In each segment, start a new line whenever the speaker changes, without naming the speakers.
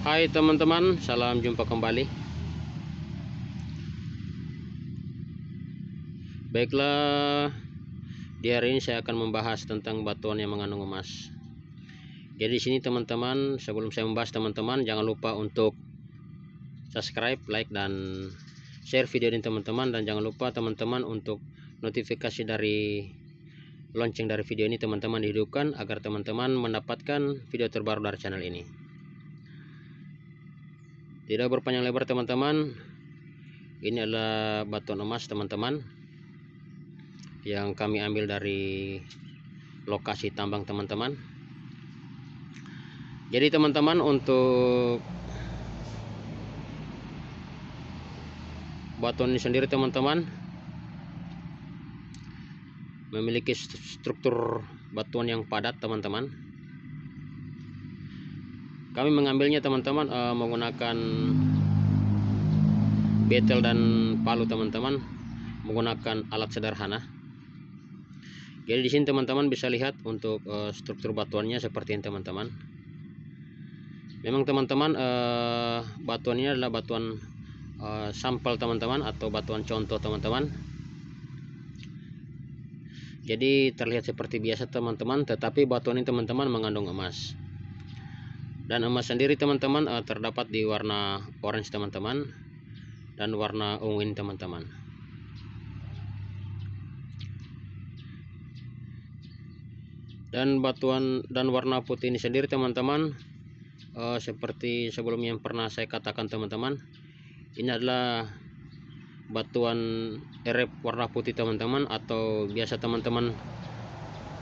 Hai teman-teman, salam jumpa kembali. Baiklah, di hari ini saya akan membahas tentang batuan yang mengandung emas. Jadi di sini teman-teman, sebelum saya membahas teman-teman, jangan lupa untuk subscribe, like dan share video ini teman-teman dan jangan lupa teman-teman untuk notifikasi dari lonceng dari video ini teman-teman dihidupkan agar teman-teman mendapatkan video terbaru dari channel ini tidak berpanjang lebar teman-teman ini adalah batuan emas teman-teman yang kami ambil dari lokasi tambang teman-teman jadi teman-teman untuk batuan ini sendiri teman-teman memiliki struktur batuan yang padat teman-teman kami mengambilnya teman-teman uh, menggunakan betel dan palu teman-teman menggunakan alat sederhana jadi di sini teman-teman bisa lihat untuk uh, struktur batuannya seperti ini teman-teman memang teman-teman uh, batuannya adalah batuan uh, sampel teman-teman atau batuan contoh teman-teman jadi terlihat seperti biasa teman-teman tetapi batuan ini teman-teman mengandung emas dan emas sendiri teman-teman uh, terdapat di warna orange teman-teman dan warna unguin teman-teman dan batuan dan warna putih ini sendiri teman-teman uh, seperti sebelumnya yang pernah saya katakan teman-teman ini adalah batuan erep warna putih teman-teman atau biasa teman-teman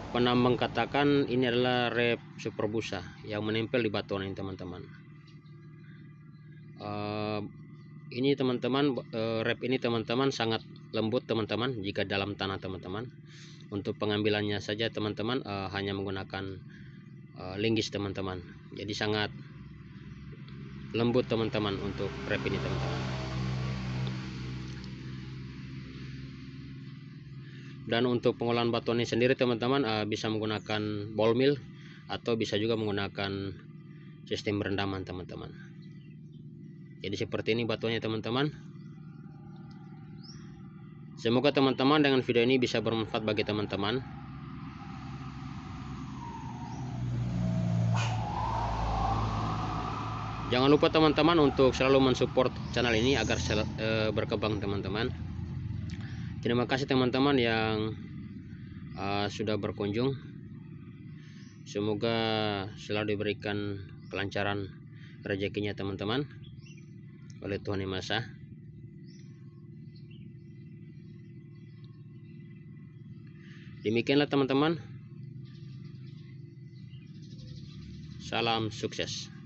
pernah mengatakan ini adalah rep superbusa yang menempel di batuan ini teman-teman uh, ini teman-teman uh, rep ini teman-teman sangat lembut teman-teman jika dalam tanah teman-teman untuk pengambilannya saja teman-teman uh, hanya menggunakan uh, linggis teman-teman jadi sangat lembut teman-teman untuk rep ini teman-teman dan untuk pengolahan batuannya sendiri teman-teman uh, bisa menggunakan ball mill atau bisa juga menggunakan sistem rendaman teman-teman jadi seperti ini batuannya teman-teman semoga teman-teman dengan video ini bisa bermanfaat bagi teman-teman jangan lupa teman-teman untuk selalu mensupport channel ini agar sel, eh, berkembang teman-teman terima kasih teman-teman yang uh, sudah berkunjung semoga selalu diberikan kelancaran rezekinya teman-teman oleh Tuhan Yang Maha demikianlah teman-teman salam sukses